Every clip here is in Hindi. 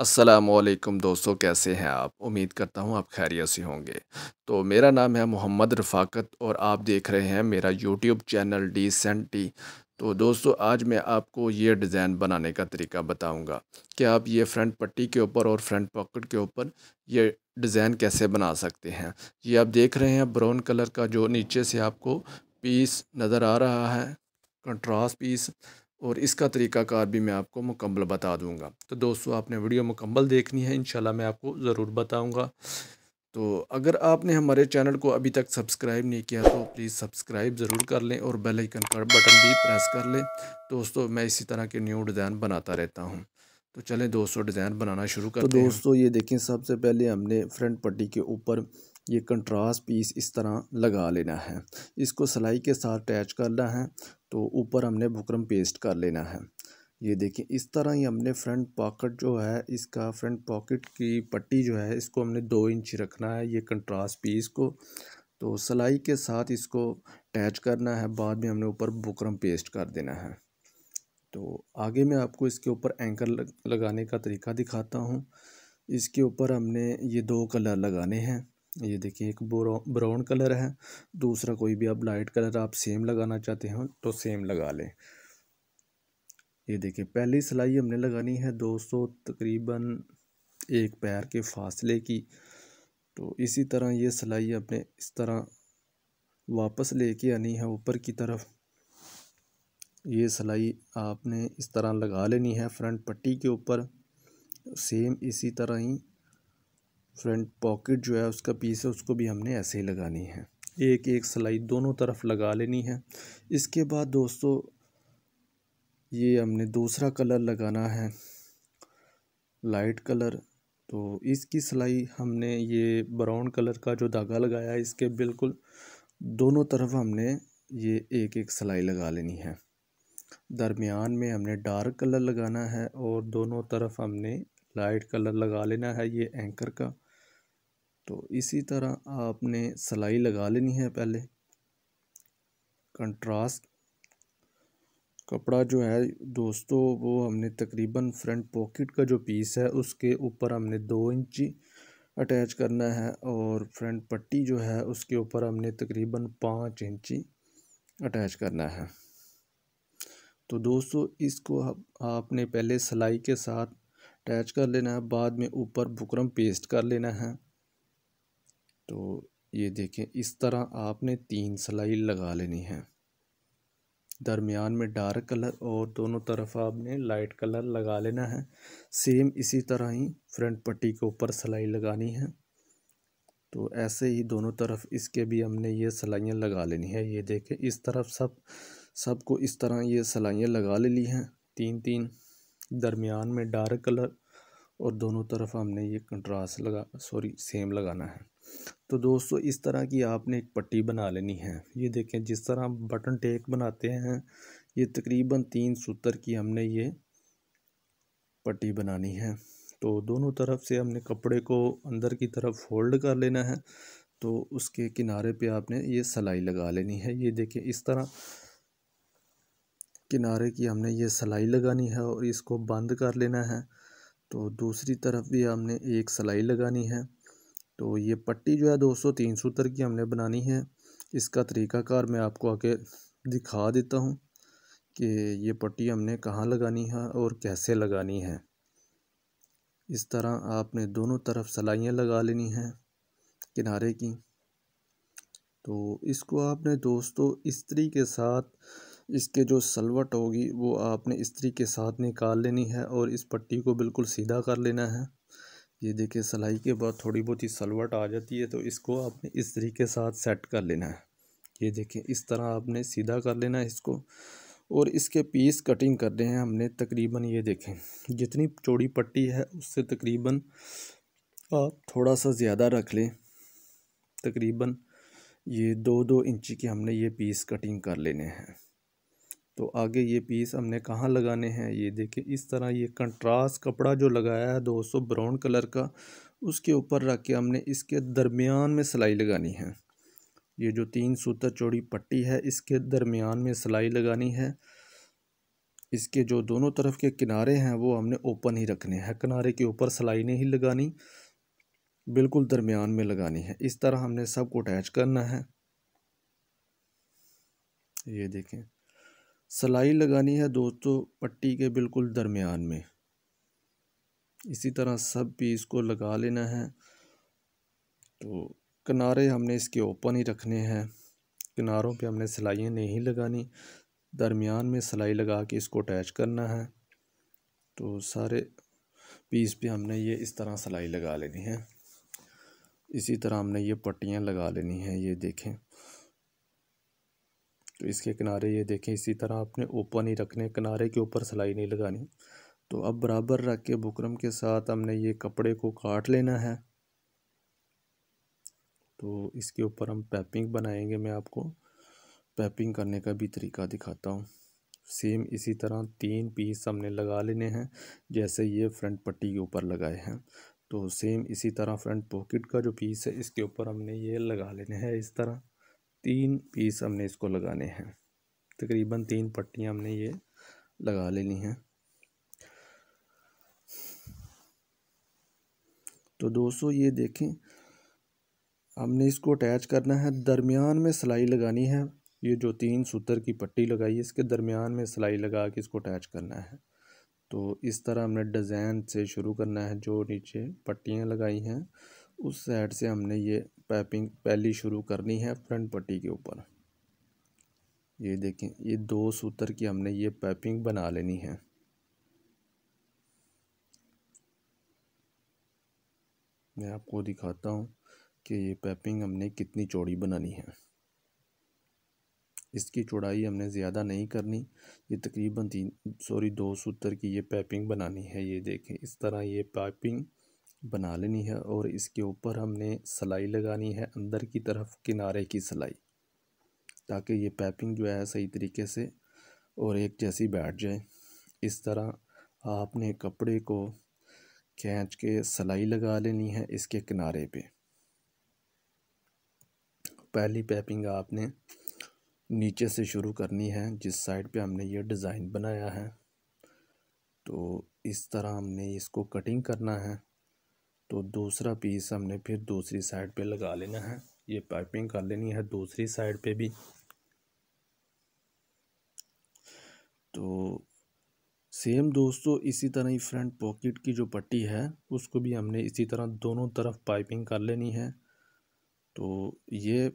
असलम दोस्तों कैसे हैं आप उम्मीद करता हूं आप खैरियत से होंगे तो मेरा नाम है मोहम्मद रफाकत और आप देख रहे हैं मेरा यूट्यूब चैनल डी सेंटी तो दोस्तों आज मैं आपको ये डिज़ाइन बनाने का तरीका बताऊंगा कि आप ये फ्रंट पट्टी के ऊपर और फ्रंट पॉकेट के ऊपर ये डिज़ाइन कैसे बना सकते हैं ये आप देख रहे हैं ब्राउन कलर का जो नीचे से आपको पीस नज़र आ रहा है कंट्रास्ट पीस और इसका तरीकाकार भी मैं आपको मुकम्मल बता दूंगा तो दोस्तों आपने वीडियो मुकम्मल देखनी है इंशाल्लाह मैं आपको ज़रूर बताऊंगा तो अगर आपने हमारे चैनल को अभी तक सब्सक्राइब नहीं किया तो प्लीज़ सब्सक्राइब ज़रूर कर लें और बेल आइकन बटन भी प्रेस कर लें दोस्तों मैं इसी तरह के न्यू डिज़ाइन बनाता रहता हूँ तो चलें दोस्तों डिज़ाइन बनाना शुरू कर तो दोस्तों ये देखें सबसे पहले हमने फ्रंट पट्टी के ऊपर ये कंट्रास्ट पीस इस तरह लगा लेना है इसको सिलाई के साथ अटैच करना है तो ऊपर हमने बुकरम पेस्ट कर लेना है ये देखिए इस तरह ही हमने फ्रंट पॉकेट जो है इसका फ्रंट पॉकेट की पट्टी जो है इसको हमने दो इंच रखना है ये कंट्रास्ट पीस को तो सिलाई के साथ इसको अटैच करना है बाद में हमने ऊपर बुकरम पेस्ट कर देना है तो आगे मैं आपको इसके ऊपर एंकर लगाने का तरीका दिखाता हूँ इसके ऊपर हमने ये दो कलर लगाने हैं ये देखिए एक ब्राउन कलर है दूसरा कोई भी आप लाइट कलर आप सेम लगाना चाहते हो तो सेम लगा लें ये देखिए पहली सिलाई हमने लगानी है सौ तकरीबन एक पैर के फासले की तो इसी तरह ये सिलाई आपने इस तरह वापस लेके आनी है ऊपर की तरफ ये सिलाई आपने इस तरह लगा लेनी है फ्रंट पट्टी के ऊपर सेम इसी तरह ही फ्रंट पॉकेट जो है उसका पीस है उसको भी हमने ऐसे ही लगानी है एक एक सिलाई दोनों तरफ लगा लेनी है इसके बाद दोस्तों ये हमने दूसरा कलर लगाना है लाइट कलर तो इसकी सिलाई हमने ये ब्राउन कलर का जो धागा लगाया है इसके बिल्कुल दोनों तरफ हमने ये एक एक सिलाई लगा लेनी है दरमियान में हमने डार्क कलर लगाना है और दोनों तरफ हमने लाइट कलर लगा लेना है ये एंकर का तो इसी तरह आपने सिलाई लगा लेनी है पहले कंट्रास्ट कपड़ा जो है दोस्तों वो हमने तकरीबन फ्रंट पॉकेट का जो पीस है उसके ऊपर हमने दो इंची अटैच करना है और फ्रंट पट्टी जो है उसके ऊपर हमने तकरीबन पाँच इंची अटैच करना है तो दोस्तों इसको आपने पहले सिलाई के साथ अटैच कर लेना है बाद में ऊपर बुकरम पेस्ट कर लेना है तो ये देखें इस तरह आपने तीन सिलाई लगा लेनी है दरमियान में डार्क कलर और दोनों तरफ आपने लाइट कलर लगा लेना है सेम इसी तरह ही फ्रंट पट्टी के ऊपर सिलाई लगानी है तो ऐसे ही दोनों तरफ इसके भी हमने ये सिलाइयाँ लगा लेनी है ये देखें इस तरफ सब सबको इस तरह ये सिलाइयाँ लगा ले ली हैं तीन तीन दरमियान में डार्क कलर और दोनों तरफ हमने ये कंट्रास्ट लगा सॉरी सेम लगाना है तो दोस्तों इस तरह की आपने एक पट्टी बना लेनी है ये देखें जिस तरह हम बटन टेक बनाते हैं ये तकरीबन तीन सूत्र की हमने ये पट्टी बनानी है तो दोनों तरफ से हमने कपड़े को अंदर की तरफ फोल्ड कर लेना है तो उसके किनारे पे आपने ये सलाई लगा लेनी है ये देखें इस तरह किनारे की हमने ये सलाई लगानी है और इसको बंद कर लेना है तो दूसरी तरफ भी हमने एक सिलाई लगानी है तो ये पट्टी जो है सौ तीन सूत्र की हमने बनानी है इसका तरीकाकार मैं आपको आके दिखा देता हूँ कि ये पट्टी हमने कहाँ लगानी है और कैसे लगानी है इस तरह आपने दोनों तरफ सलाइयाँ लगा लेनी हैं किनारे की तो इसको आपने दोस्तों इस्त्री के साथ इसके जो सलवट होगी वो आपने इस्त्री के साथ निकाल लेनी है और इस पट्टी को बिल्कुल सीधा कर लेना है ये देखिए सिलाई के बाद थोड़ी बहुत ही सलवट आ जाती है तो इसको आपने इस्त्री के साथ सेट कर लेना है ये देखिए इस तरह आपने सीधा कर लेना है इसको और इसके पीस कटिंग कर रहे हैं हमने तकरीबन ये देखें जितनी चौड़ी पट्टी है उससे तकरीबन आप थोड़ा सा ज़्यादा रख लें तकरीबन ये दो दो इंची के हमने ये पीस कटिंग कर लेने हैं तो आगे ये पीस हमने कहाँ लगाने हैं ये देखें इस तरह ये कंट्रास्ट कपड़ा जो लगाया है दो सौ ब्राउन कलर का उसके ऊपर रख के हमने इसके दरमियान में सिलाई लगानी है ये जो तीन सूतर चौड़ी पट्टी है इसके दरमियान में सिलाई लगानी है इसके जो दोनों तरफ के किनारे हैं वो हमने ओपन ही रखने हैं किनारे के ऊपर सिलाई नहीं लगानी बिल्कुल दरमियान में लगानी है इस तरह हमने सबको अटैच करना है ये देखें सलाई लगानी है दोस्तों पट्टी के बिल्कुल दरमियान में इसी तरह सब पीस को लगा लेना है तो किनारे हमने इसके ओपन ही रखने हैं किनारों पे हमने सिलाइयाँ नहीं लगानी दरमियान में सिलाई लगा के इसको अटैच करना है तो सारे पीस पे हमने ये इस तरह सिलाई लगा लेनी है इसी तरह हमने ये पट्टियाँ लगा लेनी है ये देखें तो इसके किनारे ये देखें इसी तरह आपने ओपन ही रखने किनारे के ऊपर सिलाई नहीं लगानी तो अब बराबर रख के बुकरम के साथ हमने ये कपड़े को काट लेना है तो इसके ऊपर हम पैपिंग बनाएंगे मैं आपको पैपिंग करने का भी तरीका दिखाता हूँ सेम इसी तरह तीन पीस हमने लगा लेने हैं जैसे ये फ्रंट पट्टी के ऊपर लगाए हैं तो सेम इसी तरह फ्रंट पॉकेट का जो पीस है इसके ऊपर हमने ये लगा लेने हैं इस तरह तीन पीस हमने इसको लगाने हैं तकरीबन तीन पट्टियाँ हमने ये लगा लेनी हैं तो दोस्तों ये देखें हमने इसको अटैच करना है दरमियान में सिलाई लगानी है ये जो तीन सूत्र की पट्टी लगाई है इसके दरमियान में सिलाई लगा के इसको अटैच करना है तो इस तरह हमने डिज़ाइन से शुरू करना है जो नीचे पट्टियाँ लगाई हैं उस साइड से हमने ये पैपिंग पहली शुरू करनी है फ्रंट पट्टी के ऊपर ये देखें ये दो सूत्र की हमने ये पैपिंग बना लेनी है मैं आपको दिखाता हूँ कि ये पैपिंग हमने कितनी चौड़ी बनानी है इसकी चौड़ाई हमने ज़्यादा नहीं करनी ये तकरीबन तीन सॉरी दो सूत्र की ये पैपिंग बनानी है ये देखें इस तरह ये पैपिंग बना लेनी है और इसके ऊपर हमने सलाई लगानी है अंदर की तरफ किनारे की सलाई ताकि ये पैपिंग जो है सही तरीके से और एक जैसी बैठ जाए इस तरह आपने कपड़े को खींच के सलाई लगा लेनी है इसके किनारे पे पहली पैपिंग आपने नीचे से शुरू करनी है जिस साइड पे हमने ये डिज़ाइन बनाया है तो इस तरह हमने इसको कटिंग करना है तो दूसरा पीस हमने फिर दूसरी साइड पे लगा लेना है ये पाइपिंग कर लेनी है दूसरी साइड पे भी तो सेम दोस्तों इसी तरह ही फ्रंट पॉकेट की जो पट्टी है उसको भी हमने इसी तरह दोनों तरफ पाइपिंग कर लेनी है तो ये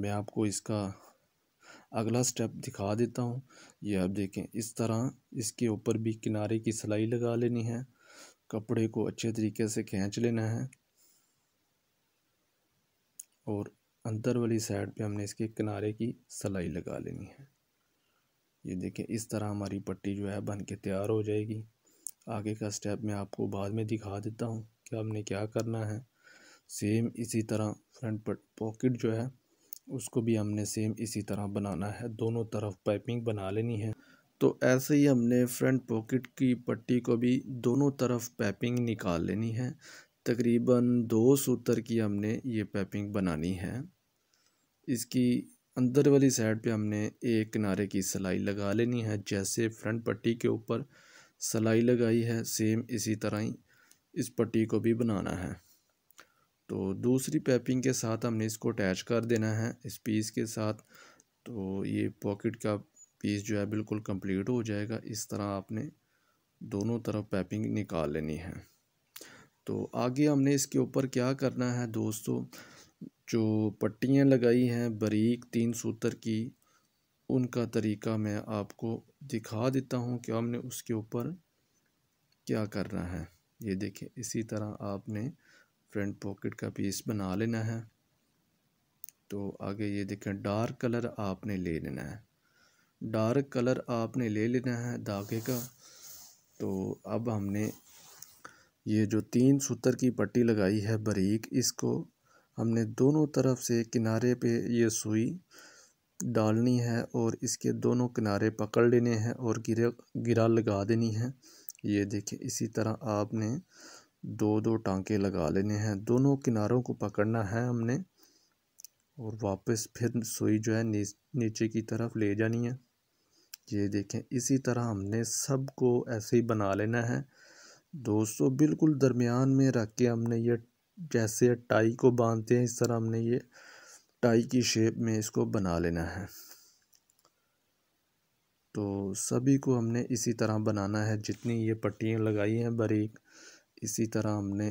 मैं आपको इसका अगला स्टेप दिखा देता हूँ ये आप देखें इस तरह इसके ऊपर भी किनारे की सिलाई लगा लेनी है कपड़े को अच्छे तरीके से खींच लेना है और अंदर वाली साइड पे हमने इसके किनारे की सलाई लगा लेनी है ये देखिए इस तरह हमारी पट्टी जो है बन के तैयार हो जाएगी आगे का स्टेप मैं आपको बाद में दिखा देता हूँ कि हमने क्या करना है सेम इसी तरह फ्रंट पर पॉकेट जो है उसको भी हमने सेम इसी तरह बनाना है दोनों तरफ पाइपिंग बना लेनी है तो ऐसे ही हमने फ्रंट पॉकेट की पट्टी को भी दोनों तरफ पैपिंग निकाल लेनी है तकरीबन दो सूत्र की हमने ये पैपिंग बनानी है इसकी अंदर वाली साइड पे हमने एक किनारे की सिलाई लगा लेनी है जैसे फ्रंट पट्टी के ऊपर सिलाई लगाई है सेम इसी तरह ही इस पट्टी को भी बनाना है तो दूसरी पैपिंग के साथ हमने इसको अटैच कर देना है इस पीस के साथ तो ये पॉकेट का पीस जो है बिल्कुल कंप्लीट हो जाएगा इस तरह आपने दोनों तरफ पैपिंग निकाल लेनी है तो आगे हमने इसके ऊपर क्या करना है दोस्तों जो पट्टियाँ लगाई हैं बारीक तीन सूत्र की उनका तरीका मैं आपको दिखा देता हूँ कि हमने उसके ऊपर क्या करना है ये देखें इसी तरह आपने फ्रंट पॉकेट का पीस बना लेना है तो आगे ये देखें डार्क कलर आपने ले लेना है डार्क कलर आपने ले लेना है धागे का तो अब हमने ये जो तीन सूत्र की पट्टी लगाई है बारीक इसको हमने दोनों तरफ से किनारे पे ये सुई डालनी है और इसके दोनों किनारे पकड़ लेने हैं और गिरा गिरा लगा देनी है ये देखिए इसी तरह आपने दो दो टांके लगा लेने हैं दोनों किनारों को पकड़ना है हमने और वापस फिर सुई जो है नीचे की तरफ ले जानी है ये देखें इसी तरह हमने सब को ऐसे ही बना लेना है दोस्तों बिल्कुल दरमियान में रख के हमने ये जैसे टाई को बांधते हैं इस तरह हमने ये टाई की शेप में इसको बना लेना है तो सभी को हमने इसी तरह बनाना है जितनी ये पट्टियाँ लगाई हैं बारीक इसी तरह हमने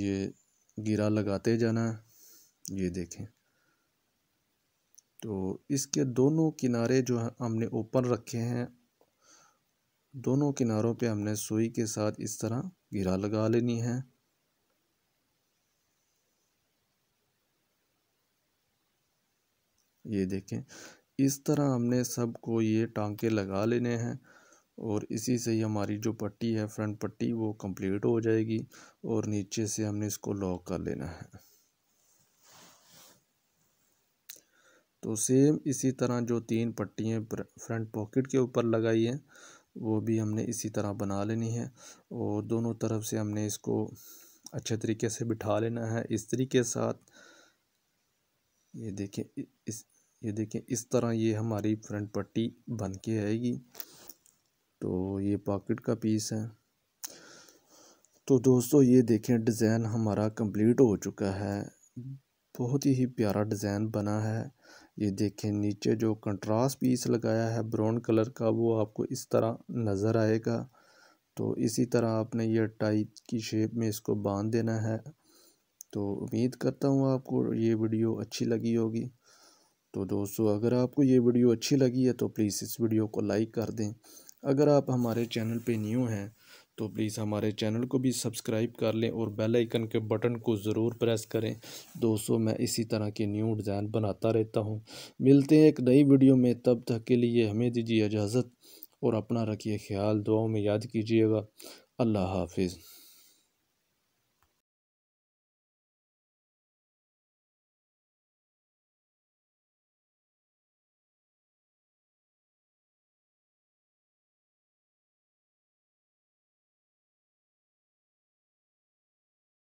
ये गिरा लगाते जाना ये देखें तो इसके दोनों किनारे जो है हमने ओपन रखे हैं दोनों किनारों पे हमने सुई के साथ इस तरह गिरा लगा लेनी है ये देखें इस तरह हमने सबको ये टांके लगा लेने हैं और इसी से ही हमारी जो पट्टी है फ्रंट पट्टी वो कंप्लीट हो जाएगी और नीचे से हमने इसको लॉक कर लेना है तो सेम इसी तरह जो तीन पट्टियाँ फ्रंट पॉकेट के ऊपर लगाई हैं वो भी हमने इसी तरह बना लेनी है और दोनों तरफ से हमने इसको अच्छे तरीके से बिठा लेना है इस तरीके साथ ये देखें इस ये देखें इस तरह ये हमारी फ्रंट पट्टी बन के आएगी तो ये पॉकेट का पीस है तो दोस्तों ये देखें डिज़ाइन हमारा कंप्लीट हो चुका है बहुत ही प्यारा डिज़ाइन बना है ये देखें नीचे जो कंट्रास्ट पीस लगाया है ब्राउन कलर का वो आपको इस तरह नज़र आएगा तो इसी तरह आपने ये टाई की शेप में इसको बांध देना है तो उम्मीद करता हूँ आपको ये वीडियो अच्छी लगी होगी तो दोस्तों अगर आपको ये वीडियो अच्छी लगी है तो प्लीज़ इस वीडियो को लाइक कर दें अगर आप हमारे चैनल पे न्यू हैं तो प्लीज़ हमारे चैनल को भी सब्सक्राइब कर लें और बेल आइकन के बटन को ज़रूर प्रेस करें दोस्तों मैं इसी तरह के न्यू डिज़ाइन बनाता रहता हूँ मिलते हैं एक नई वीडियो में तब तक के लिए हमें दीजिए इजाज़त और अपना रखिए ख्याल दुआओं में याद कीजिएगा अल्लाह हाफिज़